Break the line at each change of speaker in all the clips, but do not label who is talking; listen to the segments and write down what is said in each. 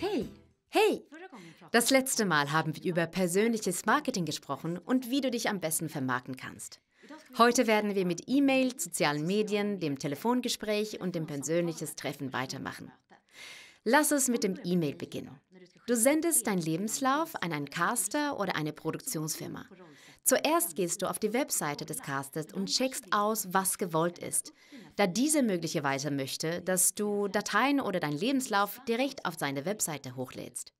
Hey! Hey! Das letzte Mal haben wir über persönliches Marketing gesprochen und wie du dich am besten vermarkten kannst. Heute werden wir mit E-Mail, sozialen Medien, dem Telefongespräch und dem persönliches Treffen weitermachen. Lass es mit dem E-Mail beginnen. Du sendest deinen Lebenslauf an einen Caster oder eine Produktionsfirma. Zuerst gehst du auf die Webseite des Castes und checkst aus, was gewollt ist, da diese möglicherweise möchte, dass du Dateien oder deinen Lebenslauf direkt auf seine Webseite hochlädst.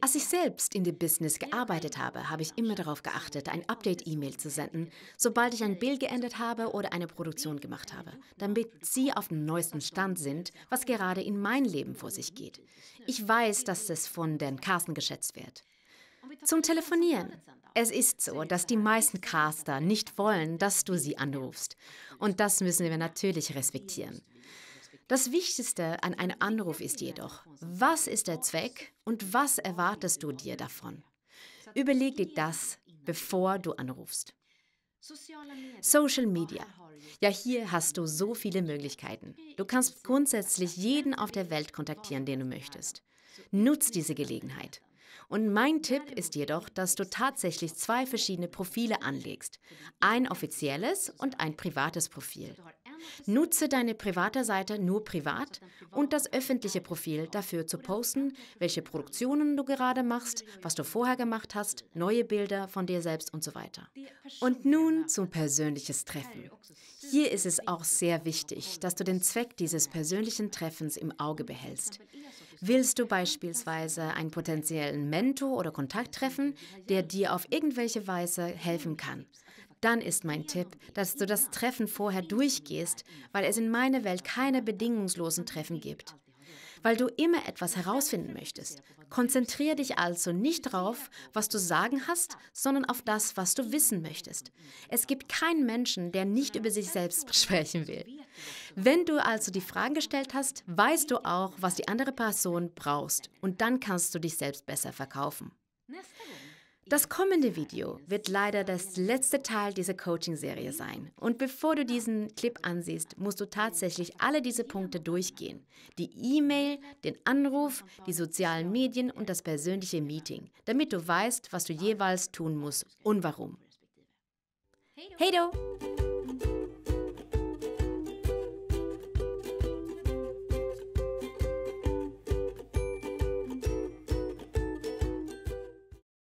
Als ich selbst in dem Business gearbeitet habe, habe ich immer darauf geachtet, ein Update-E-Mail zu senden, sobald ich ein Bild geändert habe oder eine Produktion gemacht habe, damit Sie auf dem neuesten Stand sind, was gerade in meinem Leben vor sich geht. Ich weiß, dass es von den Carsten geschätzt wird zum Telefonieren. Es ist so, dass die meisten Caster nicht wollen, dass du sie anrufst. Und das müssen wir natürlich respektieren. Das Wichtigste an einem Anruf ist jedoch, was ist der Zweck und was erwartest du dir davon? Überleg dir das, bevor du anrufst. Social Media. Ja, hier hast du so viele Möglichkeiten. Du kannst grundsätzlich jeden auf der Welt kontaktieren, den du möchtest. Nutz diese Gelegenheit. Und mein Tipp ist jedoch, dass du tatsächlich zwei verschiedene Profile anlegst. Ein offizielles und ein privates Profil. Nutze deine private Seite nur privat und das öffentliche Profil dafür zu posten, welche Produktionen du gerade machst, was du vorher gemacht hast, neue Bilder von dir selbst und so weiter. Und nun zum persönliches Treffen. Hier ist es auch sehr wichtig, dass du den Zweck dieses persönlichen Treffens im Auge behältst. Willst du beispielsweise einen potenziellen Mentor oder Kontakt treffen, der dir auf irgendwelche Weise helfen kann? Dann ist mein Tipp, dass du das Treffen vorher durchgehst, weil es in meiner Welt keine bedingungslosen Treffen gibt weil du immer etwas herausfinden möchtest. Konzentriere dich also nicht darauf, was du sagen hast, sondern auf das, was du wissen möchtest. Es gibt keinen Menschen, der nicht über sich selbst sprechen will. Wenn du also die Fragen gestellt hast, weißt du auch, was die andere Person brauchst und dann kannst du dich selbst besser verkaufen. Das kommende Video wird leider das letzte Teil dieser Coaching-Serie sein. Und bevor du diesen Clip ansiehst, musst du tatsächlich alle diese Punkte durchgehen. Die E-Mail, den Anruf, die sozialen Medien und das persönliche Meeting, damit du weißt, was du jeweils tun musst und warum. Hey do!